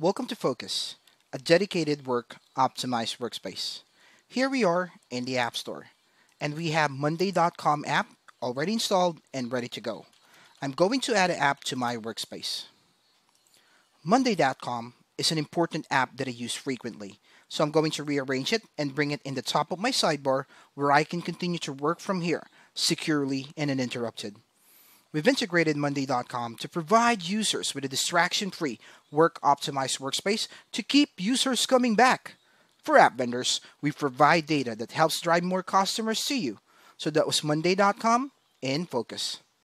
Welcome to Focus, a dedicated work optimized workspace. Here we are in the App Store, and we have Monday.com app already installed and ready to go. I'm going to add an app to my workspace. Monday.com is an important app that I use frequently, so I'm going to rearrange it and bring it in the top of my sidebar where I can continue to work from here securely and uninterrupted. We've integrated Monday.com to provide users with a distraction free, work optimized workspace to keep users coming back. For app vendors, we provide data that helps drive more customers to you. So that was Monday.com in focus.